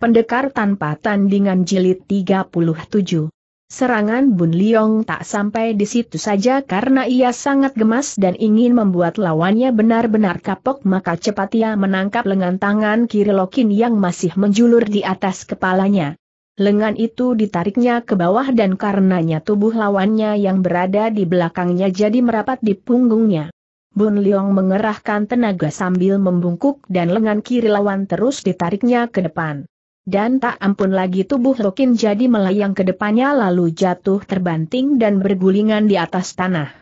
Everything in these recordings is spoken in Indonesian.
Pendekar tanpa tandingan jilid 37. Serangan Bun Liong tak sampai di situ saja karena ia sangat gemas dan ingin membuat lawannya benar-benar kapok maka cepat ia menangkap lengan tangan kiri Lokin yang masih menjulur di atas kepalanya. Lengan itu ditariknya ke bawah dan karenanya tubuh lawannya yang berada di belakangnya jadi merapat di punggungnya. Bun Liong mengerahkan tenaga sambil membungkuk dan lengan kiri lawan terus ditariknya ke depan. Dan tak ampun lagi tubuh Lokin jadi melayang ke depannya lalu jatuh terbanting dan bergulingan di atas tanah.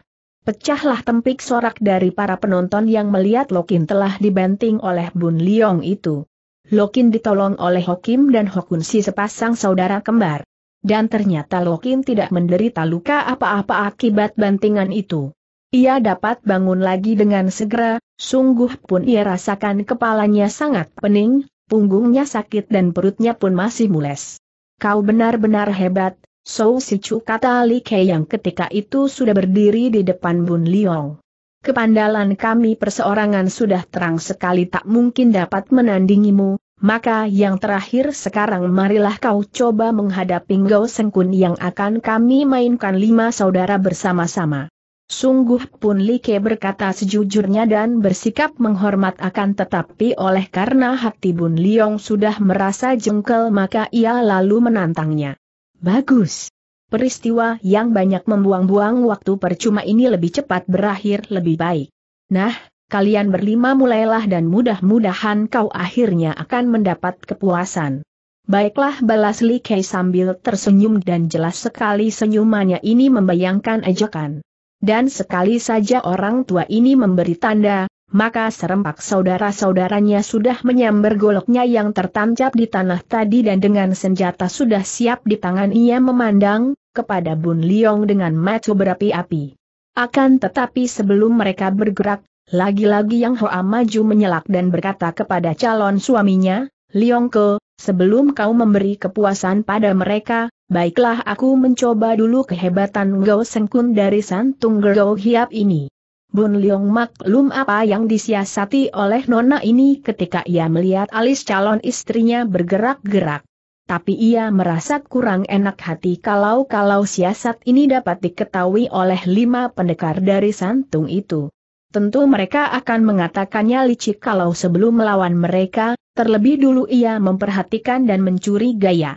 Pecahlah tempik sorak dari para penonton yang melihat Lokin telah dibanting oleh Bun Liong itu. Lokin ditolong oleh Hokim dan Hokunsi sepasang saudara kembar. Dan ternyata Lokin tidak menderita luka apa-apa akibat bantingan itu. Ia dapat bangun lagi dengan segera, sungguh pun ia rasakan kepalanya sangat pening, punggungnya sakit dan perutnya pun masih mules. Kau benar-benar hebat, Sou Sichu kata Li Kei yang ketika itu sudah berdiri di depan Bun Liong. Kepandalan kami perseorangan sudah terang sekali tak mungkin dapat menandingimu, maka yang terakhir sekarang marilah kau coba menghadapi Gao Sengkun yang akan kami mainkan lima saudara bersama-sama. Sungguh pun Like berkata sejujurnya dan bersikap menghormat akan tetapi oleh karena hati Bun Liong sudah merasa jengkel maka ia lalu menantangnya. Bagus. Peristiwa yang banyak membuang-buang waktu percuma ini lebih cepat berakhir lebih baik. Nah, kalian berlima mulailah dan mudah-mudahan kau akhirnya akan mendapat kepuasan. Baiklah balas Li Kei sambil tersenyum dan jelas sekali senyumannya ini membayangkan ajakan. Dan sekali saja orang tua ini memberi tanda, maka serempak saudara-saudaranya sudah menyambar goloknya yang tertancap di tanah tadi dan dengan senjata sudah siap di tangan ia memandang, kepada Bun Liong dengan mata berapi-api. Akan tetapi sebelum mereka bergerak, lagi-lagi Yang Hoa maju menyelak dan berkata kepada calon suaminya, Liong Ke, sebelum kau memberi kepuasan pada mereka, Baiklah aku mencoba dulu kehebatan Gao Sengkun dari santung Gao Hiap ini. Bun Leong maklum apa yang disiasati oleh Nona ini ketika ia melihat alis calon istrinya bergerak-gerak. Tapi ia merasa kurang enak hati kalau-kalau siasat ini dapat diketahui oleh lima pendekar dari santung itu. Tentu mereka akan mengatakannya licik kalau sebelum melawan mereka, terlebih dulu ia memperhatikan dan mencuri gaya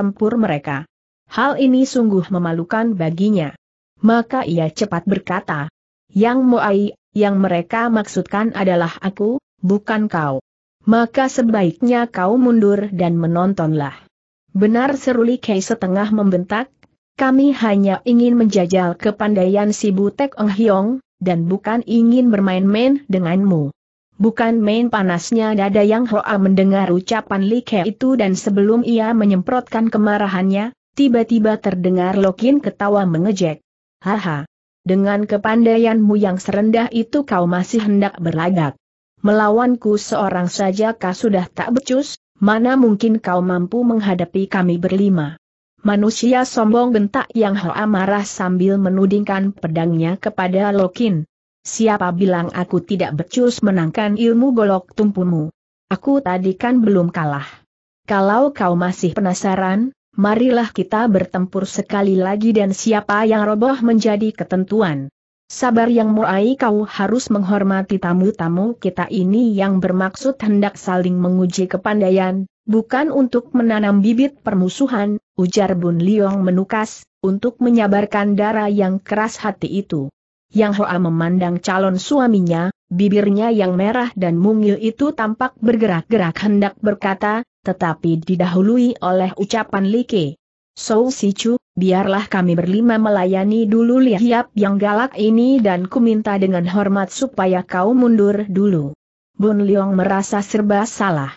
tempur mereka. Hal ini sungguh memalukan baginya. Maka ia cepat berkata, Yang Moai, yang mereka maksudkan adalah aku, bukan kau. Maka sebaiknya kau mundur dan menontonlah. Benar seruli Kei setengah membentak, kami hanya ingin menjajal kepandaian si Butek Eng Hiong, dan bukan ingin bermain-main denganmu. Bukan main panasnya dada yang Hoa mendengar ucapan Like itu dan sebelum ia menyemprotkan kemarahannya, tiba-tiba terdengar Lokin ketawa mengejek. Haha. Dengan kepandaianmu yang serendah itu kau masih hendak berlagak. Melawanku seorang saja kau sudah tak becus, mana mungkin kau mampu menghadapi kami berlima. Manusia sombong bentak yang Hoa marah sambil menudingkan pedangnya kepada Lokin. Siapa bilang aku tidak becus menangkan ilmu golok tumpumu? Aku tadi kan belum kalah. Kalau kau masih penasaran, marilah kita bertempur sekali lagi dan siapa yang roboh menjadi ketentuan. Sabar yang murai kau harus menghormati tamu-tamu kita ini yang bermaksud hendak saling menguji kepandaian, bukan untuk menanam bibit permusuhan, ujar Bun Liong menukas, untuk menyabarkan darah yang keras hati itu. Yang Hoa memandang calon suaminya, bibirnya yang merah dan mungil itu tampak bergerak-gerak hendak berkata, tetapi didahului oleh ucapan Li So Si Sichu, biarlah kami berlima melayani dulu Lihiap yang galak ini dan ku minta dengan hormat supaya kau mundur dulu. Bun Leong merasa serba salah.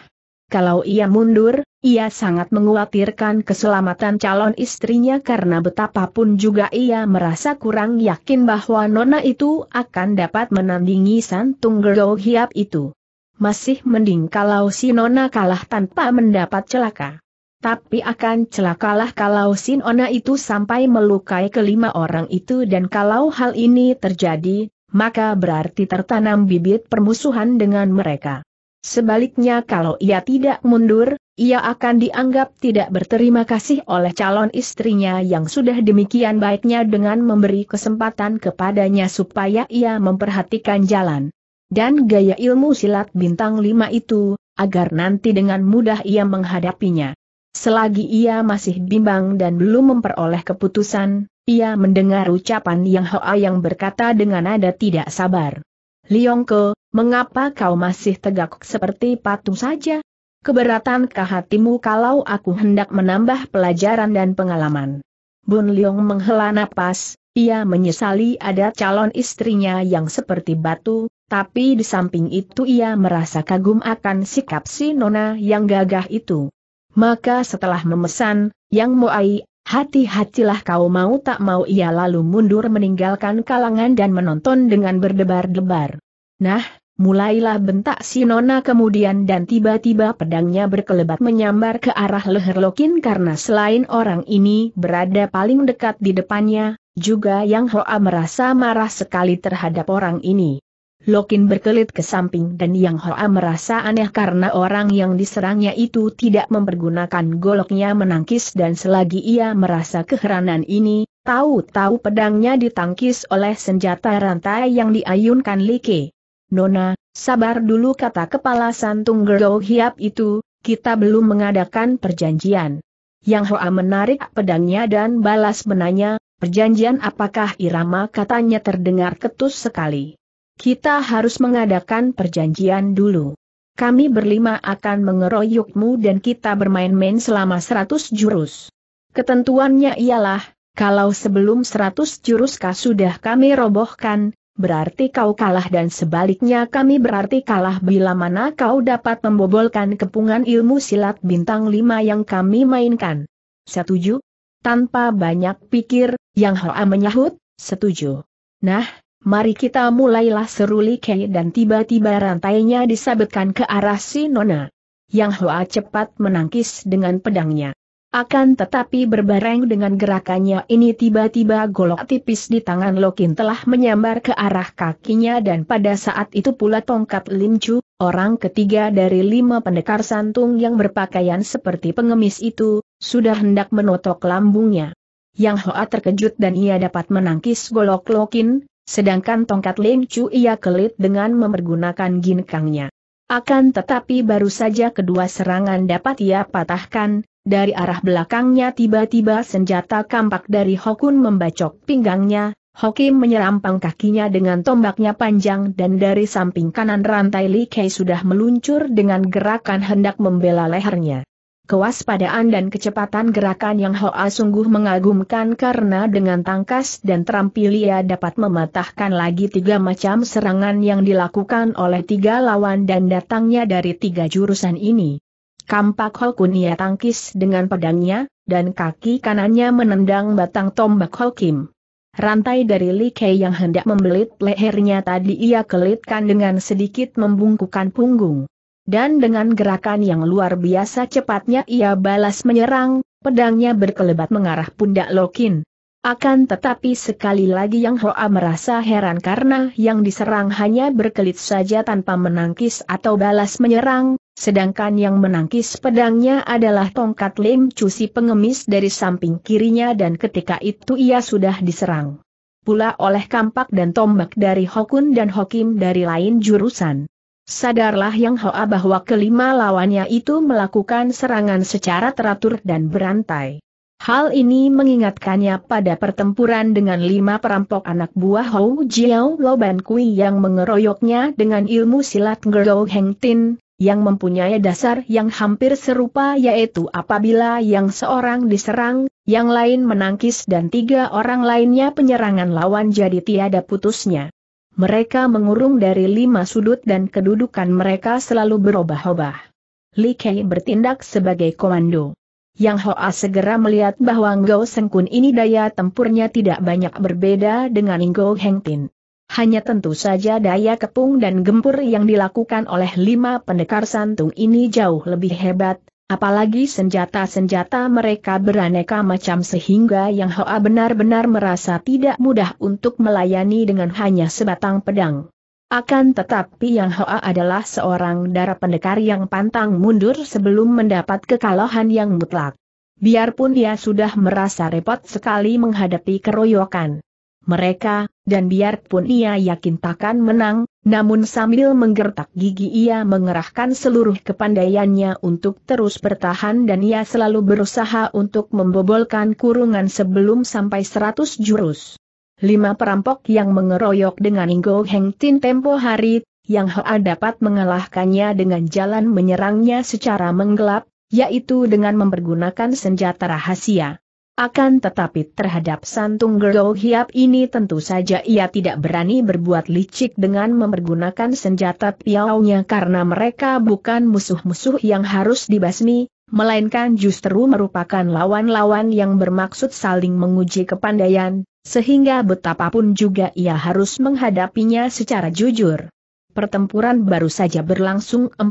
Kalau ia mundur, ia sangat mengkhawatirkan keselamatan calon istrinya karena betapapun juga ia merasa kurang yakin bahwa nona itu akan dapat menandingi santung gero hiap itu. Masih mending kalau si nona kalah tanpa mendapat celaka. Tapi akan celakalah kalau si nona itu sampai melukai kelima orang itu dan kalau hal ini terjadi, maka berarti tertanam bibit permusuhan dengan mereka. Sebaliknya kalau ia tidak mundur, ia akan dianggap tidak berterima kasih oleh calon istrinya yang sudah demikian baiknya dengan memberi kesempatan kepadanya supaya ia memperhatikan jalan. Dan gaya ilmu silat bintang lima itu, agar nanti dengan mudah ia menghadapinya. Selagi ia masih bimbang dan belum memperoleh keputusan, ia mendengar ucapan Yang Hoa yang berkata dengan nada tidak sabar. Liongko, mengapa kau masih tegak seperti patung saja? keberatankah hatimu kalau aku hendak menambah pelajaran dan pengalaman? Bun Leong menghela napas, ia menyesali ada calon istrinya yang seperti batu, tapi di samping itu ia merasa kagum akan sikap si Nona yang gagah itu. Maka setelah memesan, Yang Moai, hati-hatilah kau mau tak mau ia lalu mundur meninggalkan kalangan dan menonton dengan berdebar-debar. Nah, Mulailah bentak si Nona kemudian dan tiba-tiba pedangnya berkelebat menyambar ke arah leher Lokin karena selain orang ini berada paling dekat di depannya, juga Yang Hoa merasa marah sekali terhadap orang ini. Lokin berkelit ke samping dan Yang Hoa merasa aneh karena orang yang diserangnya itu tidak mempergunakan goloknya menangkis dan selagi ia merasa keheranan ini, tahu-tahu pedangnya ditangkis oleh senjata rantai yang diayunkan Ke. Nona, sabar dulu kata kepala santung Gerou Hiap itu, kita belum mengadakan perjanjian. Yang Hoa menarik pedangnya dan balas menanya, perjanjian apakah Irama katanya terdengar ketus sekali. Kita harus mengadakan perjanjian dulu. Kami berlima akan mengeroyokmu dan kita bermain-main selama seratus jurus. Ketentuannya ialah, kalau sebelum seratus jurus kah sudah kami robohkan, berarti kau kalah dan sebaliknya kami berarti kalah bila mana kau dapat membobolkan kepungan ilmu silat bintang lima yang kami mainkan. Setuju? Tanpa banyak pikir, Yang Hoa menyahut, setuju. Nah, mari kita mulailah seru Li Kei dan tiba-tiba rantainya disabetkan ke arah si Nona. Yang Hoa cepat menangkis dengan pedangnya. Akan tetapi berbareng dengan gerakannya ini tiba-tiba golok tipis di tangan Lokin telah menyambar ke arah kakinya dan pada saat itu pula tongkat Limcu, orang ketiga dari lima pendekar santung yang berpakaian seperti pengemis itu, sudah hendak menotok lambungnya. Yang Hoa terkejut dan ia dapat menangkis golok Lokin, sedangkan tongkat Limcu ia kelit dengan mempergunakan ginkangnya. Akan tetapi baru saja kedua serangan dapat ia patahkan, dari arah belakangnya tiba-tiba senjata kampak dari Hokun membacok pinggangnya, Hokim menyerampang kakinya dengan tombaknya panjang dan dari samping kanan rantai Li Kei sudah meluncur dengan gerakan hendak membela lehernya. Kewaspadaan dan kecepatan gerakan yang Hoa sungguh mengagumkan karena dengan tangkas dan terampil ia dapat mematahkan lagi tiga macam serangan yang dilakukan oleh tiga lawan dan datangnya dari tiga jurusan ini. Kampak Holkun ia tangkis dengan pedangnya, dan kaki kanannya menendang batang tombak Holkim. Rantai dari Li Kei yang hendak membelit lehernya tadi ia kelitkan dengan sedikit membungkukan punggung. Dan dengan gerakan yang luar biasa cepatnya ia balas menyerang, pedangnya berkelebat mengarah pundak Lokin. Akan tetapi sekali lagi Yang Hoa merasa heran karena yang diserang hanya berkelit saja tanpa menangkis atau balas menyerang, Sedangkan yang menangkis pedangnya adalah tongkat lem, Cusi pengemis dari samping kirinya dan ketika itu ia sudah diserang. Pula oleh kampak dan tombak dari Hokun dan Hokim dari lain jurusan. Sadarlah Yang Hoa bahwa kelima lawannya itu melakukan serangan secara teratur dan berantai. Hal ini mengingatkannya pada pertempuran dengan lima perampok anak buah Hou Jiao Loban Kui yang mengeroyoknya dengan ilmu silat Gerou Heng Tin, yang mempunyai dasar yang hampir serupa yaitu apabila yang seorang diserang, yang lain menangkis dan tiga orang lainnya penyerangan lawan jadi tiada putusnya. Mereka mengurung dari lima sudut dan kedudukan mereka selalu berubah-ubah. Li Kei bertindak sebagai komando. Yang Hoa segera melihat bahwa Ngo Sengkun ini daya tempurnya tidak banyak berbeda dengan Ngo Hengtin. Hanya tentu saja daya kepung dan gempur yang dilakukan oleh lima pendekar santung ini jauh lebih hebat, apalagi senjata-senjata mereka beraneka macam sehingga Yang Hoa benar-benar merasa tidak mudah untuk melayani dengan hanya sebatang pedang. Akan tetapi Yang Hoa adalah seorang darah pendekar yang pantang mundur sebelum mendapat kekalahan yang mutlak. Biarpun dia sudah merasa repot sekali menghadapi keroyokan mereka, dan biarpun ia yakin takkan menang, namun sambil menggertak gigi ia mengerahkan seluruh kepandaiannya untuk terus bertahan dan ia selalu berusaha untuk membobolkan kurungan sebelum sampai 100 jurus. Lima perampok yang mengeroyok dengan Ingo Heng Tin tempo hari, yang Hoa dapat mengalahkannya dengan jalan menyerangnya secara menggelap, yaitu dengan mempergunakan senjata rahasia. Akan tetapi terhadap Santung gerol Hiap ini tentu saja ia tidak berani berbuat licik dengan mempergunakan senjata piaunya karena mereka bukan musuh-musuh yang harus dibasmi, melainkan justru merupakan lawan-lawan yang bermaksud saling menguji kepandaian, sehingga betapapun juga ia harus menghadapinya secara jujur. Pertempuran baru saja berlangsung 40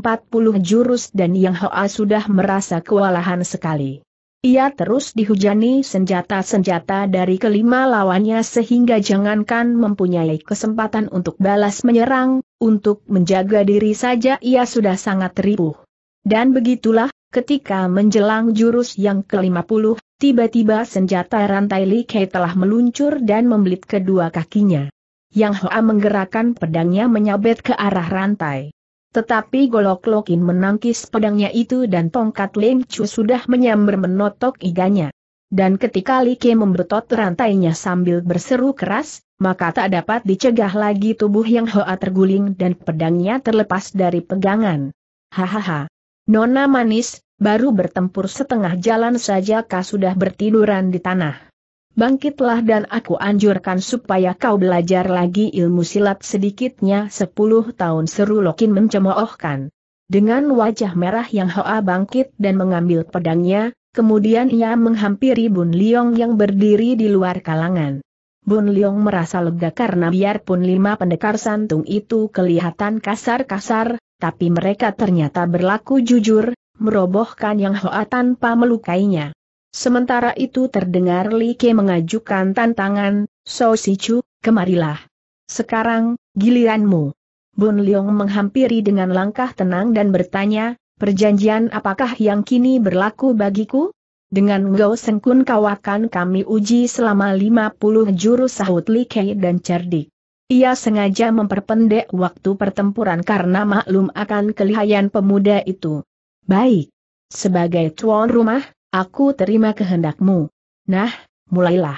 jurus dan Yang Hoa sudah merasa kewalahan sekali. Ia terus dihujani senjata-senjata dari kelima lawannya sehingga jangankan mempunyai kesempatan untuk balas menyerang, untuk menjaga diri saja ia sudah sangat ribuh. Dan begitulah, ketika menjelang jurus yang ke-50, tiba-tiba senjata rantai Li Kei telah meluncur dan membelit kedua kakinya. Yang Hoa menggerakkan pedangnya menyabet ke arah rantai. Tetapi Golok Lokin menangkis pedangnya itu dan tongkat Lim Chu sudah menyambar menotok iganya. Dan ketika Li Ke membetot rantainya sambil berseru keras, maka tak dapat dicegah lagi tubuh yang Hoa terguling dan pedangnya terlepas dari pegangan. Hahaha. Nona manis, baru bertempur setengah jalan saja kau sudah bertiduran di tanah bangkitlah dan aku anjurkan supaya kau belajar lagi ilmu silat sedikitnya sepuluh tahun seru Lokin mencemoohkan. Dengan wajah merah yang Hoa bangkit dan mengambil pedangnya, kemudian ia menghampiri Bun Liong yang berdiri di luar kalangan. Bun Liong merasa lega karena biarpun lima pendekar santung itu kelihatan kasar-kasar, tapi mereka ternyata berlaku jujur, merobohkan Yang Hoa tanpa melukainya. Sementara itu terdengar Li Ke mengajukan tantangan, So Si kemarilah. Sekarang, giliranmu. Bun Leong menghampiri dengan langkah tenang dan bertanya, perjanjian apakah yang kini berlaku bagiku? Dengan Ngau Sengkun kau akan kami uji selama 50 jurus sahut Li Ke dan cerdik. Ia sengaja memperpendek waktu pertempuran karena maklum akan kelihayan pemuda itu. Baik. Sebagai tuan rumah, Aku terima kehendakmu. Nah, mulailah.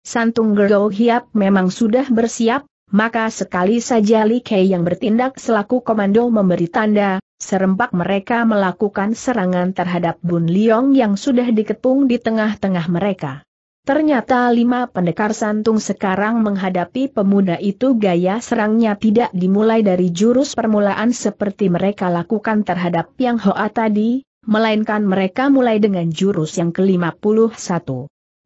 Santung Gergo Hiap memang sudah bersiap, maka sekali saja Li Kei yang bertindak selaku komando memberi tanda, serempak mereka melakukan serangan terhadap Bun Liong yang sudah dikepung di tengah-tengah mereka. Ternyata lima pendekar santung sekarang menghadapi pemuda itu gaya serangnya tidak dimulai dari jurus permulaan seperti mereka lakukan terhadap Yang Hoa tadi, melainkan mereka mulai dengan jurus yang ke-51.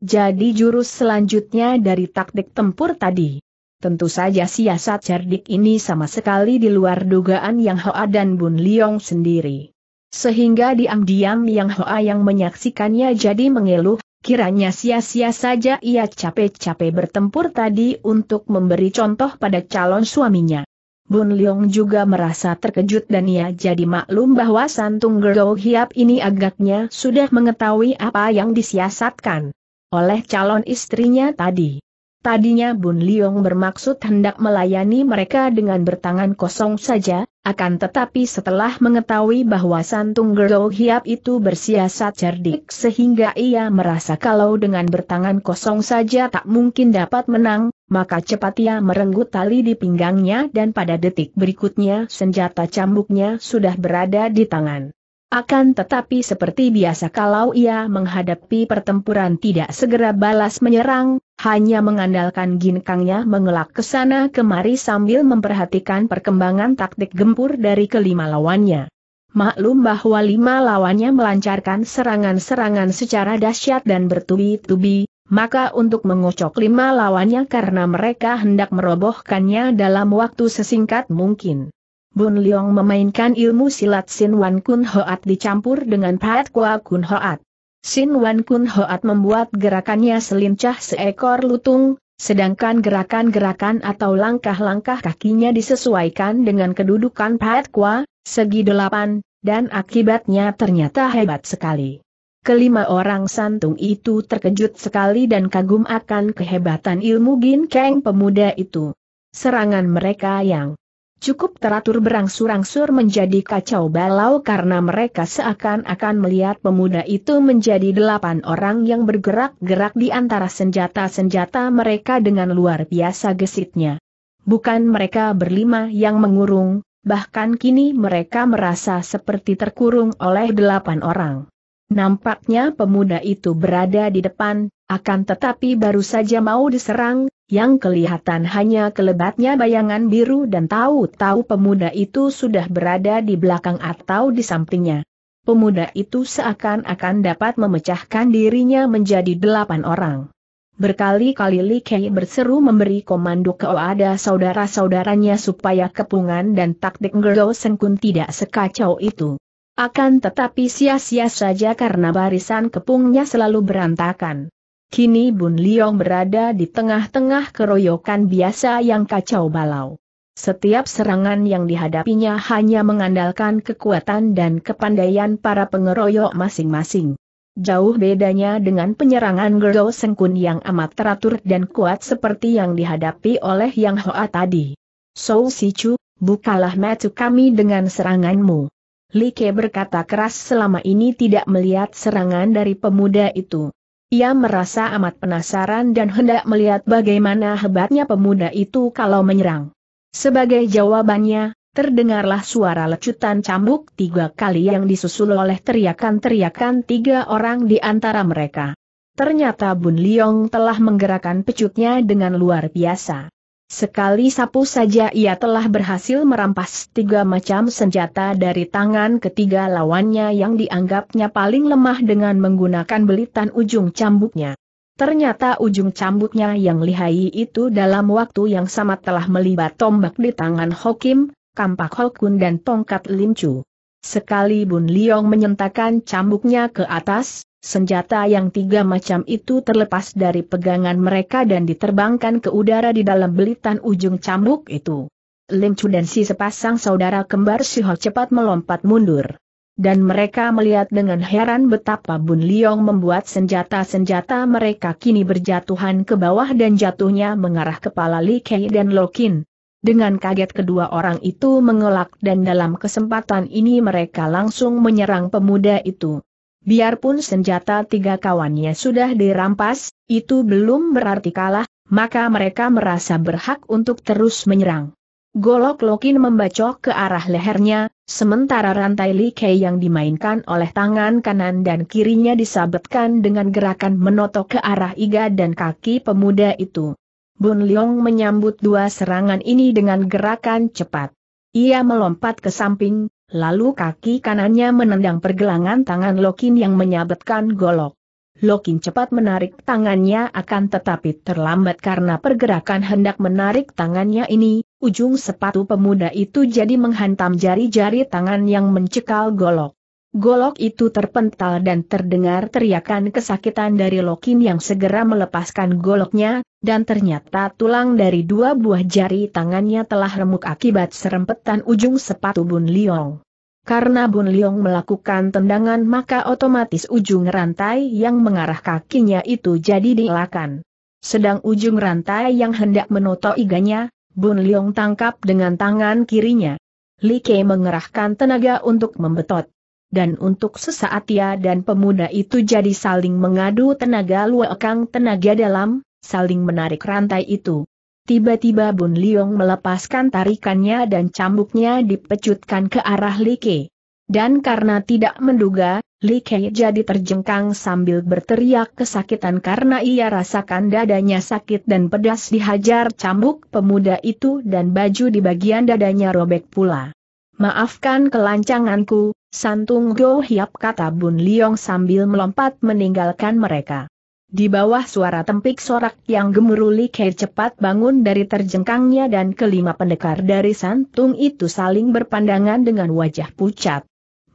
Jadi jurus selanjutnya dari taktik tempur tadi. Tentu saja siasat cerdik ini sama sekali di luar dugaan Yang Hoa dan Bun Liong sendiri. Sehingga diam-diam Yang Hoa yang menyaksikannya jadi mengeluh, Kiranya sia-sia saja ia capek-capek bertempur tadi untuk memberi contoh pada calon suaminya. Bun Leong juga merasa terkejut dan ia jadi maklum bahwa Santung Gerou Hiap ini agaknya sudah mengetahui apa yang disiasatkan oleh calon istrinya tadi. Tadinya Bun Liong bermaksud hendak melayani mereka dengan bertangan kosong saja, akan tetapi setelah mengetahui bahwa Santung Gerlo Hiap itu bersiasat cerdik sehingga ia merasa kalau dengan bertangan kosong saja tak mungkin dapat menang, maka cepat ia merenggut tali di pinggangnya dan pada detik berikutnya senjata cambuknya sudah berada di tangan akan tetapi seperti biasa kalau ia menghadapi pertempuran tidak segera balas menyerang, hanya mengandalkan ginkangnya mengelak ke sana kemari sambil memperhatikan perkembangan taktik gempur dari kelima lawannya. Maklum bahwa lima lawannya melancarkan serangan-serangan secara dahsyat dan bertubi-tubi, maka untuk mengocok lima lawannya karena mereka hendak merobohkannya dalam waktu sesingkat mungkin. Bun Leong memainkan ilmu silat Sin Wan Kun Hoat dicampur dengan Pat Kwa Kun Hoat. Sin Wan Kun Hoat membuat gerakannya selincah seekor lutung, sedangkan gerakan-gerakan atau langkah-langkah kakinya disesuaikan dengan kedudukan Pat Kwa, segi delapan, dan akibatnya ternyata hebat sekali. Kelima orang santung itu terkejut sekali dan kagum akan kehebatan ilmu Gin Kang pemuda itu. Serangan mereka yang Cukup teratur berangsur-angsur menjadi kacau balau karena mereka seakan-akan melihat pemuda itu menjadi delapan orang yang bergerak-gerak di antara senjata-senjata mereka dengan luar biasa gesitnya. Bukan mereka berlima yang mengurung, bahkan kini mereka merasa seperti terkurung oleh delapan orang. Nampaknya pemuda itu berada di depan, akan tetapi baru saja mau diserang, yang kelihatan hanya kelebatnya bayangan biru dan tahu-tahu pemuda itu sudah berada di belakang atau di sampingnya. Pemuda itu seakan-akan dapat memecahkan dirinya menjadi delapan orang. Berkali-kali Li Kei berseru memberi komando kepada saudara-saudaranya supaya kepungan dan taktik Ngero Sengkun tidak sekacau itu. Akan tetapi sia-sia saja karena barisan kepungnya selalu berantakan. Kini Bun Liong berada di tengah-tengah keroyokan biasa yang kacau balau. Setiap serangan yang dihadapinya hanya mengandalkan kekuatan dan kepandaian para pengeroyok masing-masing. Jauh bedanya dengan penyerangan Gerdo Sengkun yang amat teratur dan kuat seperti yang dihadapi oleh Yang Hoa tadi. So Si Sichu, bukalah metu kami dengan seranganmu. Li Ke berkata keras selama ini tidak melihat serangan dari pemuda itu. Ia merasa amat penasaran dan hendak melihat bagaimana hebatnya pemuda itu kalau menyerang. Sebagai jawabannya, terdengarlah suara lecutan cambuk tiga kali yang disusul oleh teriakan-teriakan tiga orang di antara mereka. Ternyata Bun Liong telah menggerakkan pecutnya dengan luar biasa. Sekali sapu saja ia telah berhasil merampas tiga macam senjata dari tangan ketiga lawannya yang dianggapnya paling lemah dengan menggunakan belitan ujung cambuknya. Ternyata ujung cambuknya yang lihai itu dalam waktu yang sama telah melibat tombak di tangan Hokim, kampak Hokun dan tongkat Limcu. Sekali Bun Liong menyentakan cambuknya ke atas, Senjata yang tiga macam itu terlepas dari pegangan mereka dan diterbangkan ke udara di dalam belitan ujung cambuk itu. Lim Chu dan si sepasang saudara kembar Siho cepat melompat mundur. Dan mereka melihat dengan heran betapa Bun Liong membuat senjata-senjata mereka kini berjatuhan ke bawah dan jatuhnya mengarah kepala Li Kei dan Lokin. Dengan kaget kedua orang itu mengelak dan dalam kesempatan ini mereka langsung menyerang pemuda itu. Biarpun senjata tiga kawannya sudah dirampas, itu belum berarti kalah, maka mereka merasa berhak untuk terus menyerang. Golok Lokin membacok ke arah lehernya, sementara rantai li Kei yang dimainkan oleh tangan kanan dan kirinya disabetkan dengan gerakan menotok ke arah iga dan kaki pemuda itu. Bun Leong menyambut dua serangan ini dengan gerakan cepat. Ia melompat ke samping, Lalu kaki kanannya menendang pergelangan tangan Lokin yang menyabetkan golok. Lokin cepat menarik tangannya akan tetapi terlambat karena pergerakan hendak menarik tangannya ini, ujung sepatu pemuda itu jadi menghantam jari-jari tangan yang mencekal golok. Golok itu terpental dan terdengar teriakan kesakitan dari Lokin yang segera melepaskan goloknya, dan ternyata tulang dari dua buah jari tangannya telah remuk akibat serempetan ujung sepatu Bun Liong. Karena Bun Liong melakukan tendangan maka otomatis ujung rantai yang mengarah kakinya itu jadi dielakan. Sedang ujung rantai yang hendak menoto iganya, Bun Liong tangkap dengan tangan kirinya. Li Kei mengerahkan tenaga untuk membetot dan untuk sesaat ia dan pemuda itu jadi saling mengadu tenaga luakang tenaga dalam, saling menarik rantai itu. Tiba-tiba Bun Liong melepaskan tarikannya dan cambuknya dipecutkan ke arah Li Ke. Dan karena tidak menduga, Li Ke jadi terjengkang sambil berteriak kesakitan karena ia rasakan dadanya sakit dan pedas dihajar cambuk pemuda itu dan baju di bagian dadanya robek pula. Maafkan kelancanganku, Santung Go Hiap kata Bun Liong sambil melompat meninggalkan mereka. Di bawah suara tempik sorak yang gemuruh Kei cepat bangun dari terjengkangnya dan kelima pendekar dari santung itu saling berpandangan dengan wajah pucat.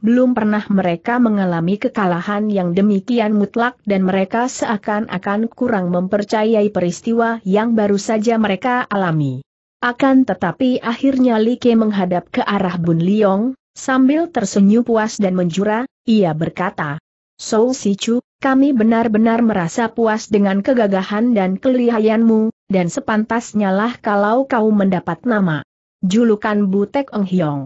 Belum pernah mereka mengalami kekalahan yang demikian mutlak dan mereka seakan-akan kurang mempercayai peristiwa yang baru saja mereka alami. Akan tetapi akhirnya Li Kei menghadap ke arah Bun Liong, Sambil tersenyum puas dan menjura, ia berkata, Si Sichu, kami benar-benar merasa puas dengan kegagahan dan kelihayanmu, dan sepantasnya lah kalau kau mendapat nama. Julukan Butek Eng Hiong.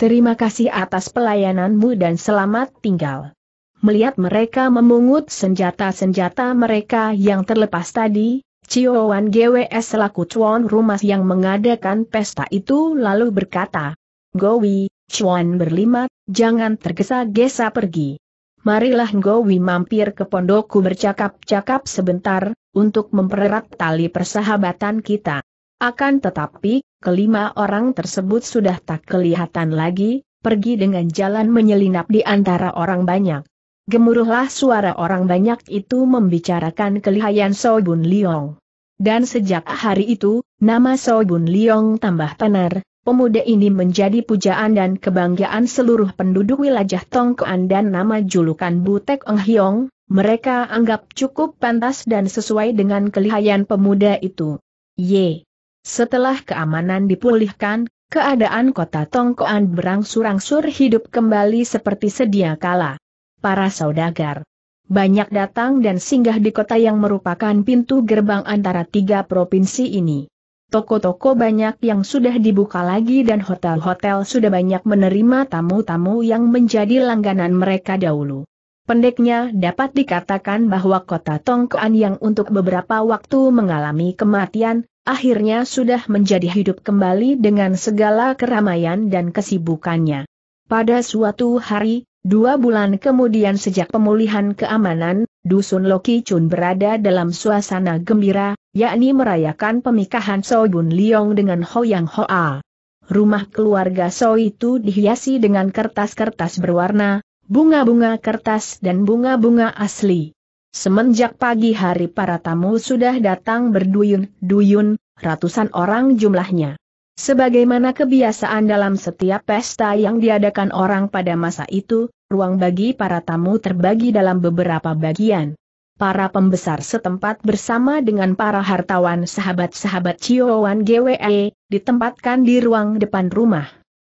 Terima kasih atas pelayananmu dan selamat tinggal. Melihat mereka memungut senjata-senjata mereka yang terlepas tadi, Wan GWS selaku tuan rumah yang mengadakan pesta itu lalu berkata, Gowi, Chuan berlima, jangan tergesa-gesa pergi. Marilah Ngowi mampir ke pondokku bercakap-cakap sebentar, untuk mempererat tali persahabatan kita. Akan tetapi, kelima orang tersebut sudah tak kelihatan lagi, pergi dengan jalan menyelinap di antara orang banyak. Gemuruhlah suara orang banyak itu membicarakan kelihayan Soibun Liong. Dan sejak hari itu, nama Soibun Liong tambah tenar, Pemuda ini menjadi pujaan dan kebanggaan seluruh penduduk wilayah Tongkoan dan nama julukan Butek Eng Hiong, mereka anggap cukup pantas dan sesuai dengan kelihayan pemuda itu. Y. Setelah keamanan dipulihkan, keadaan kota Tongkoan berangsur-angsur hidup kembali seperti sedia kala. Para saudagar banyak datang dan singgah di kota yang merupakan pintu gerbang antara tiga provinsi ini. Toko-toko banyak yang sudah dibuka lagi dan hotel-hotel sudah banyak menerima tamu-tamu yang menjadi langganan mereka dahulu. Pendeknya dapat dikatakan bahwa kota Tongkoan yang untuk beberapa waktu mengalami kematian, akhirnya sudah menjadi hidup kembali dengan segala keramaian dan kesibukannya. Pada suatu hari, dua bulan kemudian sejak pemulihan keamanan, Dusun Loki Chun berada dalam suasana gembira, yakni merayakan pemikahan So Bun Liong dengan Ho Yang Hoa. Rumah keluarga So itu dihiasi dengan kertas-kertas berwarna, bunga-bunga kertas dan bunga-bunga asli. Semenjak pagi hari para tamu sudah datang berduyun-duyun, ratusan orang jumlahnya. Sebagaimana kebiasaan dalam setiap pesta yang diadakan orang pada masa itu, ruang bagi para tamu terbagi dalam beberapa bagian para pembesar setempat bersama dengan para hartawan sahabat-sahabat Cioan GWE, ditempatkan di ruang depan rumah.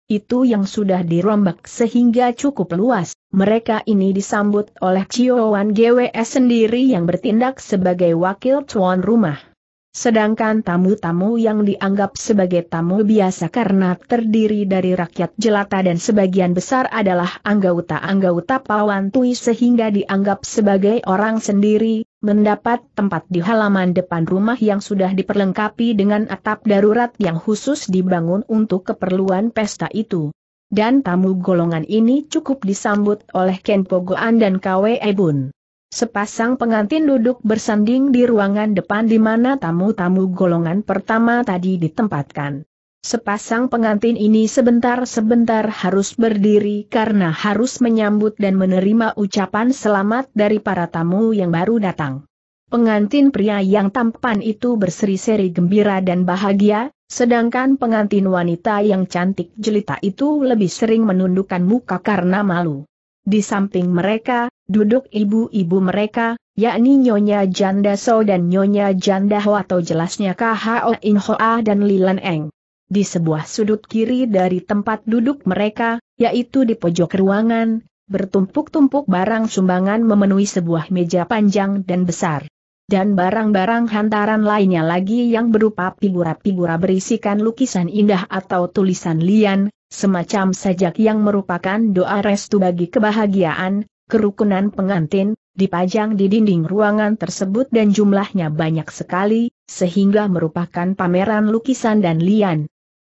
Itu yang sudah dirombak sehingga cukup luas, mereka ini disambut oleh Cioan GWE sendiri yang bertindak sebagai wakil tuan rumah. Sedangkan tamu-tamu yang dianggap sebagai tamu biasa karena terdiri dari rakyat jelata dan sebagian besar adalah anggota-anggota Pawan pawantui sehingga dianggap sebagai orang sendiri, mendapat tempat di halaman depan rumah yang sudah diperlengkapi dengan atap darurat yang khusus dibangun untuk keperluan pesta itu. Dan tamu golongan ini cukup disambut oleh Ken Pogoan dan Kwe Ebun. Sepasang pengantin duduk bersanding di ruangan depan di mana tamu-tamu golongan pertama tadi ditempatkan. Sepasang pengantin ini sebentar-sebentar harus berdiri karena harus menyambut dan menerima ucapan selamat dari para tamu yang baru datang. Pengantin pria yang tampan itu berseri-seri gembira dan bahagia, sedangkan pengantin wanita yang cantik jelita itu lebih sering menundukkan muka karena malu. Di samping mereka, duduk ibu-ibu mereka, yakni Nyonya Janda So dan Nyonya Janda Ho atau jelasnya KHO In Hoa dan Lilan Eng. Di sebuah sudut kiri dari tempat duduk mereka, yaitu di pojok ruangan, bertumpuk-tumpuk barang sumbangan memenuhi sebuah meja panjang dan besar. Dan barang-barang hantaran lainnya lagi yang berupa figura-figura berisikan lukisan indah atau tulisan lian, semacam sajak yang merupakan doa restu bagi kebahagiaan, kerukunan pengantin, dipajang di dinding ruangan tersebut dan jumlahnya banyak sekali, sehingga merupakan pameran lukisan dan lian.